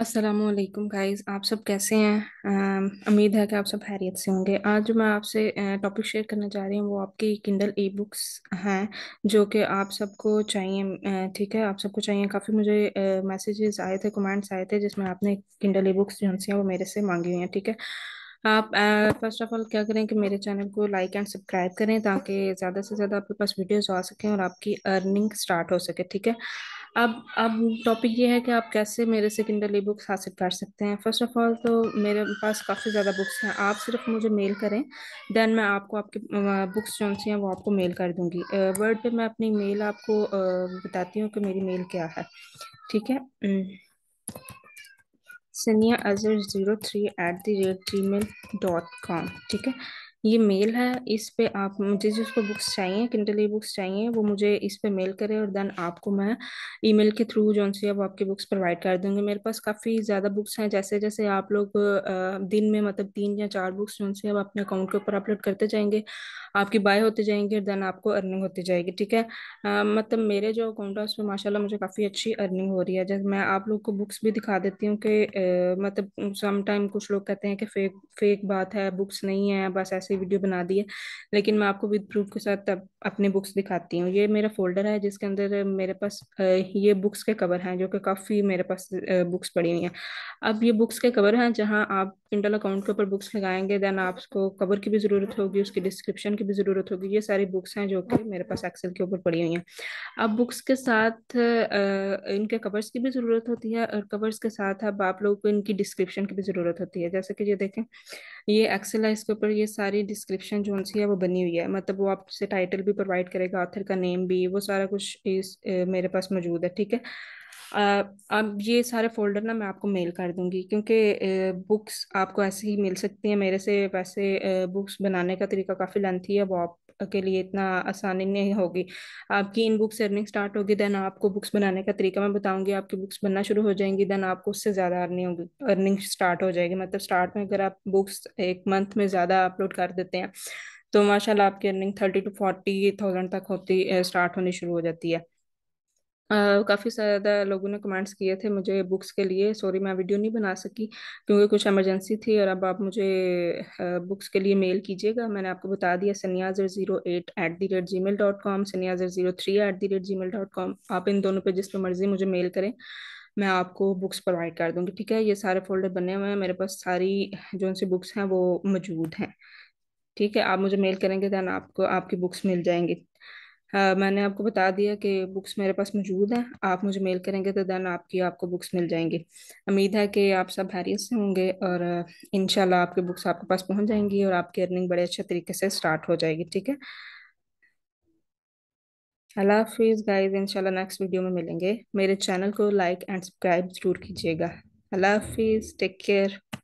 Aslam guys आप सब कैसे हैं उम्मीद है कि आप सब खैरियत से होंगे आज जो मैं आपसे टॉपिक शेयर करने जा रही हूँ वो आपकी किंडल ई बुक्स हैं जो कि आप सबको चाहिए ठीक है आप सबको चाहिए काफ़ी मुझे मैसेजेस आए थे कमेंट्स आए थे जिसमें आपने किंडल ई बुक्स जो हैं वो मेरे से मांगी हुई हैं ठीक है आप फर्स्ट ऑफ ऑल क्या करें कि मेरे चैनल को लाइक एंड सब्सक्राइब करें ताकि ज़्यादा से ज़्यादा आपके पास वीडियोज़ आ सकें और आपकी अर्निंग स्टार्ट हो सके ठीक है अब अब टॉपिक ये है कि आप कैसे मेरे से किंडल ई बुक्स हासिल कर सकते हैं फर्स्ट ऑफ ऑल तो मेरे पास काफ़ी ज़्यादा बुक्स हैं आप सिर्फ मुझे मेल करें देन मैं आपको आपकी बुक्स जो सी हैं वो आपको मेल कर दूँगी वर्ड पे मैं अपनी मेल आपको बताती हूँ कि मेरी मेल क्या है ठीक है Sania Azhar zero three at the rate Gmail dot com ठीक है ये मेल है इस पे आप मुझे जिसको बुक्स चाहिए ई बुक्स चाहिए वो मुझे इस पे मेल करे और देन आपको मैं ईमेल के थ्रू जो सी अब आपकी बुक्स प्रोवाइड कर दूंगी मेरे पास काफ़ी ज़्यादा बुक्स हैं जैसे जैसे आप लोग दिन में मतलब तीन या चार बुक्स जो सी अब अपने अकाउंट के ऊपर अपलोड करते जाएंगे आपकी बाय होते जाएंगे और देन आपको अर्निंग होती जाएगी ठीक है मतलब मेरे जो अकाउंट है उसमें माशाला मुझे काफ़ी अच्छी अर्निंग हो रही है जैसे मैं आप लोग को बुक्स भी दिखा देती हूँ कि मतलब समाइम कुछ लोग कहते हैं कि फेक फेक बात है बुक्स नहीं है बस ऐसे ऐसे वीडियो बना दी है लेकिन मैं आपको विद प्रूफ के साथ अब अपने बुक्स दिखाती हूँ ये मेरा फोल्डर है जिसके अंदर मेरे पास ये बुक्स के कवर हैं जो कि काफ़ी मेरे पास बुक्स पड़ी हुई हैं अब ये बुक्स के कवर हैं जहाँ आप किंडल अकाउंट के ऊपर बुक्स लगाएंगे देन आपको कवर की भी ज़रूरत होगी उसकी डिस्क्रिप्शन की भी ज़रूरत होगी ये सारी बुक्स हैं जो कि मेरे पास एक्सेल के ऊपर पड़ी हुई हैं अब बुक्स के साथ इनके कवर्स की भी ज़रूरत होती है और कवर्स के साथ अब आप लोगों को इनकी डिस्क्रिप्शन की भी ज़रूरत होती है जैसे कि ये देखें ये एक्सेल है इसके ऊपर ये सारी डिस्क्रिप्शन जो सी है वो बनी हुई है मतलब वो आपसे टाइटल भी प्रोवाइड करेगा ऑथर का नेम भी वो सारा कुछ इस मेरे पास मौजूद है ठीक है अब ये सारे फोल्डर ना मैं आपको मेल कर दूंगी क्योंकि बुक्स आपको ऐसे ही मिल सकती हैं मेरे से वैसे बुक्स बनाने का तरीका काफ़ी लेंथी है वो आप के लिए इतना आसानी नहीं होगी आपकी इन बुक्स अर्निंग स्टार्ट होगी देन आपको बुक्स बनाने का तरीका मैं बताऊंगी आपकी बुक्स बनना शुरू हो जाएंगी देन आपको उससे ज़्यादा अर्निंग होगी अर्निंग स्टार्ट हो जाएगी मतलब स्टार्ट में अगर आप बुक्स एक मंथ में ज़्यादा अपलोड कर देते हैं तो माशाल्लाह आपकी earning thirty two forty thousand तक होती स्टार्ट होनी शुरू हो जाती है Uh, काफ़ी ज़्यादा लोगों ने कमेंट्स किए थे मुझे बुक्स के लिए सॉरी मैं वीडियो नहीं बना सकी क्योंकि कुछ इमरजेंसी थी और अब आप मुझे uh, बुक्स के लिए मेल कीजिएगा मैंने आपको बता दिया Saniazar zero eight at the rate Gmail dot com Saniazar zero three at the rate Gmail dot com आप इन दोनों पे जिस पे मर्ज़ी मुझे मेल करें मैं आपको बुक्स प्रोवाइड कर दूँगी ठीक है ये सारे फोल्डर बने हुए हैं मेरे पास सारी जो उनसे बुक्स हैं वो मौजूद हैं ठीक है आप मुझे मेल करेंगे दैन आपको आपकी बुक्स मिल जाएंगी हाँ, मैंने आपको बता दिया कि बुक्स मेरे पास मौजूद हैं आप मुझे मेल करेंगे तो देन आपकी आपको बुक्स मिल जाएंगी उम्मीद है कि आप सब हैरियत से होंगे और इन आपके बुक्स आपके पास पहुंच जाएंगी और आपकी अर्निंग बड़े अच्छे तरीके से स्टार्ट हो जाएगी ठीक है अल्लाह हाफिज़ गाइज इंशाल्लाह नेक्स्ट वीडियो में मिलेंगे मेरे चैनल को लाइक एंड सब्सक्राइब ज़रूर कीजिएगा अल्लाह हाफिज़ टेक केयर